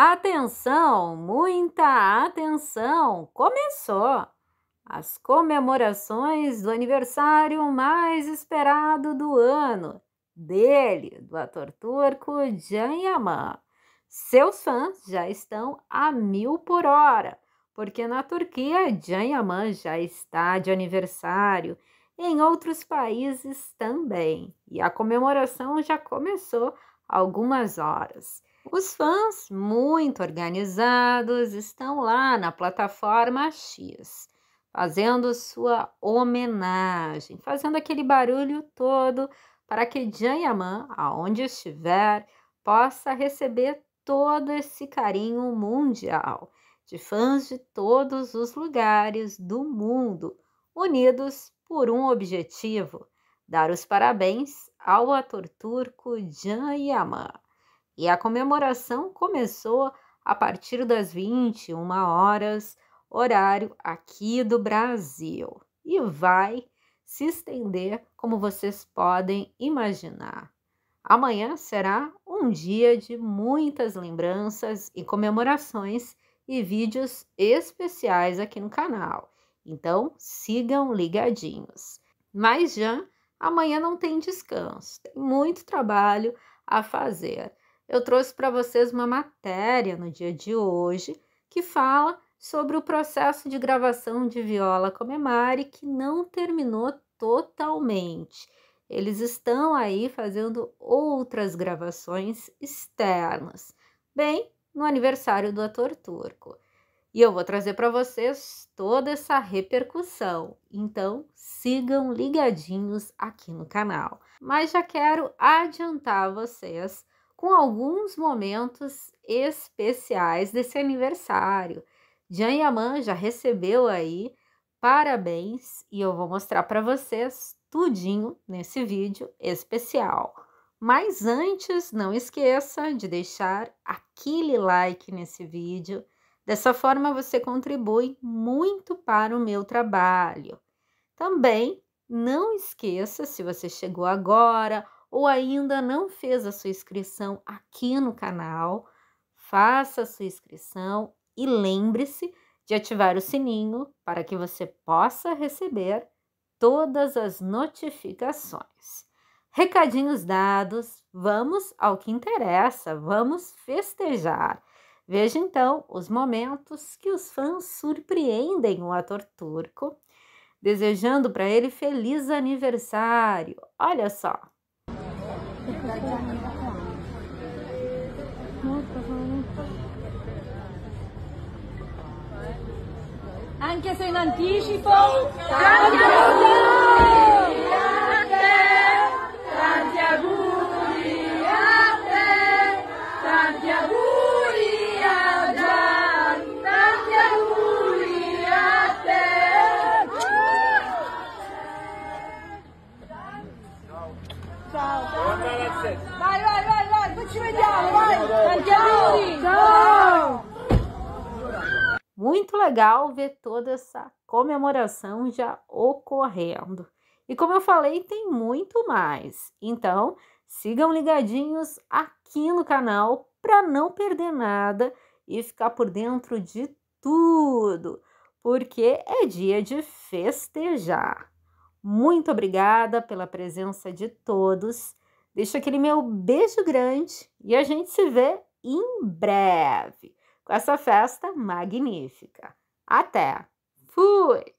Atenção, muita atenção! Começou! As comemorações do aniversário mais esperado do ano, dele, do ator turco Jan Yaman. Seus fãs já estão a mil por hora, porque na Turquia Jan Yaman já está de aniversário, em outros países também, e a comemoração já começou algumas horas. Os fãs, muito organizados, estão lá na plataforma X, fazendo sua homenagem, fazendo aquele barulho todo para que Jan Yaman, aonde estiver, possa receber todo esse carinho mundial de fãs de todos os lugares do mundo, unidos por um objetivo: dar os parabéns ao ator turco Jan Yaman. E a comemoração começou a partir das 21 horas, horário aqui do Brasil, e vai se estender como vocês podem imaginar. Amanhã será um dia de muitas lembranças e comemorações e vídeos especiais aqui no canal. Então, sigam ligadinhos. Mas já amanhã não tem descanso, tem muito trabalho a fazer eu trouxe para vocês uma matéria no dia de hoje que fala sobre o processo de gravação de Viola Comemari que não terminou totalmente. Eles estão aí fazendo outras gravações externas, bem no aniversário do ator turco. E eu vou trazer para vocês toda essa repercussão. Então, sigam ligadinhos aqui no canal. Mas já quero adiantar a vocês com alguns momentos especiais desse aniversário. Jan Yaman já recebeu aí parabéns e eu vou mostrar para vocês tudinho nesse vídeo especial. Mas antes, não esqueça de deixar aquele like nesse vídeo. Dessa forma, você contribui muito para o meu trabalho. Também não esqueça, se você chegou agora ou ainda não fez a sua inscrição aqui no canal, faça a sua inscrição e lembre-se de ativar o sininho para que você possa receber todas as notificações. Recadinhos dados, vamos ao que interessa, vamos festejar. Veja então os momentos que os fãs surpreendem o ator turco, desejando para ele feliz aniversário. Olha só! Anche se in anticipo... Ciao, ciao. Muito legal ver toda essa comemoração já ocorrendo. E como eu falei, tem muito mais. Então, sigam ligadinhos aqui no canal para não perder nada e ficar por dentro de tudo, porque é dia de festejar. Muito obrigada pela presença de todos. Deixo aquele meu beijo grande e a gente se vê em breve com essa festa magnífica. Até! Fui!